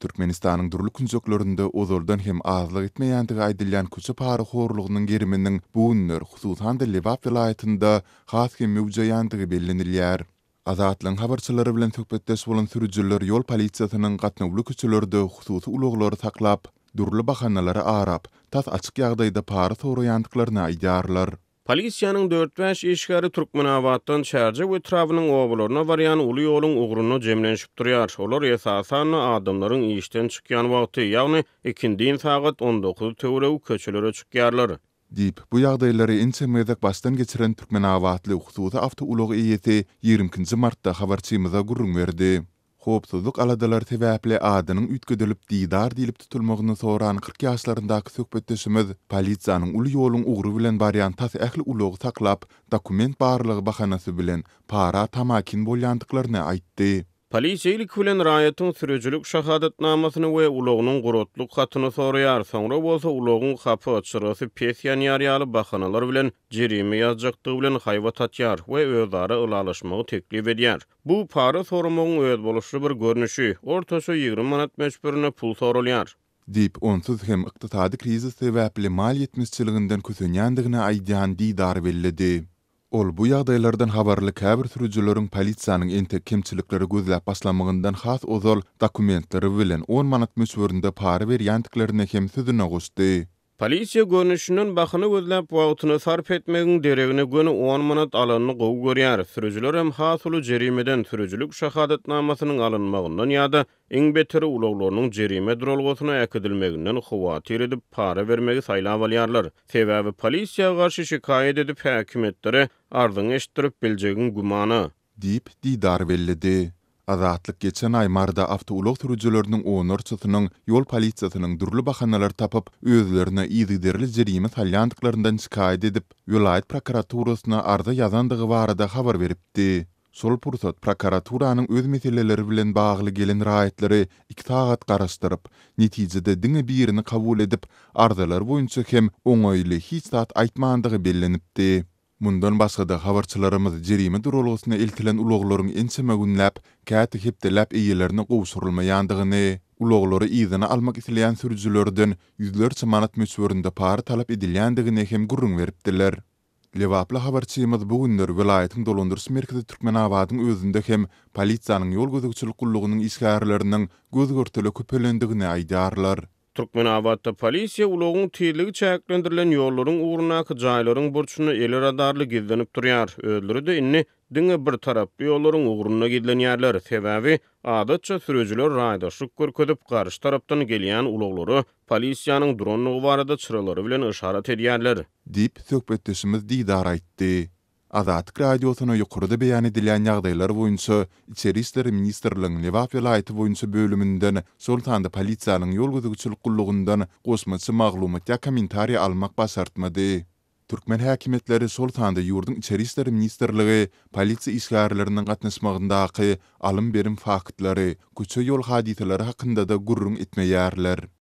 Türkmenistanyň durluk künçeklerinde ozoldan hem azlyk etmeýändig aýdylan köçe paýary horlugynyň geriminiň bu günler hususan da Lebap vilayatynda has kim mewjudyýandygy bellenilýär. Azatlyň habarçylary bilen töhbetdeş bolan sürüjçiler ýol polisiýasynyň gatnaşyklary köçelerde hususy uluglary saklap, durly bahanalary arap, taý açyk ýagdaýda paýary soraýandyklaryna aýdarlar. Polisiýanyň 4-5 işgary türkmen awatdan çärje we trawynyň oblaryna barýan uly ýolun ugruny jemlenşip durýar. Olar esasany adamlaryň işden çykýan wagty, ýagny ikindi sagat 19-da töwrew köçelere çykýarlar. Dip, bu ýagdaýlary ince meýdek başdan geçiren türkmen awatly ukhtuwda awtoulogy ýeti 20-nji martda habarçymyza gurrun berdi. Hopsuzluk aladalar sebäple adynyň ütgüdilip diýdar dilip tutulmagyny soran 40 ýaşlaryndaky sökbetdeşimiz polisiýanyň uly ýolun ugry bilen barýan tas ähli ulugy saklap dokument barlygy bahanasy bilen para tamakin bolýandyklaryny aýtdy. Polisiýlik bilen raýatyň sürejilik şahadatnamasyny we ulagynyň gurutluk hatyny soraýar, soňra bolsa ulagyň hapy açyrasy pesiýany ýaryaly bahanalar bilen jerimi ýazjakdygy bilen haýwa tatýar we özdary ulalaşmagy teklip edýär. Bu para sormagyň öz boluşy bir görnüşi. Ortasy 20 manat meşbürine pul sorulýar. Dip onsuz hem iqtisadi krizisi vəpli mal yetmişçiliğinden kusunyandығына aydiyan di dar Ol bu ýagdaýlardan habarly käbir türüjilerin polisiýanyň inte kimçilikleri gözläp başlanmagyndan has ozal dokumentleri bilen 10 manat müsweründe parawer ýantyklaryny hem süzüne Polisiya görnüşünün baxını gözləb və otunu sarf etməyin dərəgini günü 10 minət alanını qov görəyər. Sürücülər əm hasılı cərimədən sürücülük şəxadət namasının alınmağından ya da ən betəri uloğlarının cərimə dərəlqosuna əkədilməyindən xuvat edib para verməyə saylavəl yarlar. Sevəbə polisiya qarşı şikayət edib həkimətlərə ardın eşitdirib biləcəqin gümanı. Dib didar vəllədi. Azatlyk geçen ay marda awtoulag sürüjçilerini onur çytynyň ýol polisiýasynyň durly bahanalar tapyp özlerine ýygyderli jerimi salýandyklaryndan şikayet edip ýolaýt prokuraturasyna arda ýazandygy barada habar beripdi. Sol Pursat prokuraturanın öz meseleleri bilen bağlı gelin rayetleri iki taqat qarastırıp, dini birini kabul edip, ardalar boyunca hem onayli hiç saat aytmandığı Mundan başga da habarçylarymyz jerimi durulgusyna iltilen uloglaryň ençeme günläp, käti hepde läp eýelerini gowşurulmaýandygyny, uloglary ýyzyna almak isleýän sürjülerden ýüzlerçe manat möçberinde para talap edilýändigini hem gurrun beripdiler. Lewapla habarçymyz bu günler vilayetin dolandırs merkezi Türkmen awadyň özünde hem polisiýanyň ýol gözegçilik gullugynyň isgärlerinden göz köpelendigini aýdarlar. Türkmen Abadda polisiya ulogun tiyilig çäklendirilen ýollaryň ugruna kajaýlaryň burçuny eli radarly gizlenip durýar. Özleri de inni diňe bir tarap ýollaryň ugruna gidilen ýerler sebäbi adatça sürüjiler raýda şuk görkezip garşy tarapdan gelýän uloglary polisiýanyň dronlary barada çyralary bilen işaret edýärler. Dip söhbetdeşimiz diýdar aýtdy. Azatik radiosana yukurda beyan edilen yagdaylar boyunca İçeri İşleri Ministerliğinin Levaf Yelayeti boyunca bölümünden Sultan'da Politsa'nın yol gözükçül kulluğundan Qosmaçı mağlumat ya komentari almak basartmadı. Türkmen häkimetleri Sultan'da yurdun İçeri İşleri Ministerliği Politsa işgarlarının katnismağında haqı alın berin faqı alın berin faqı alın berin faqı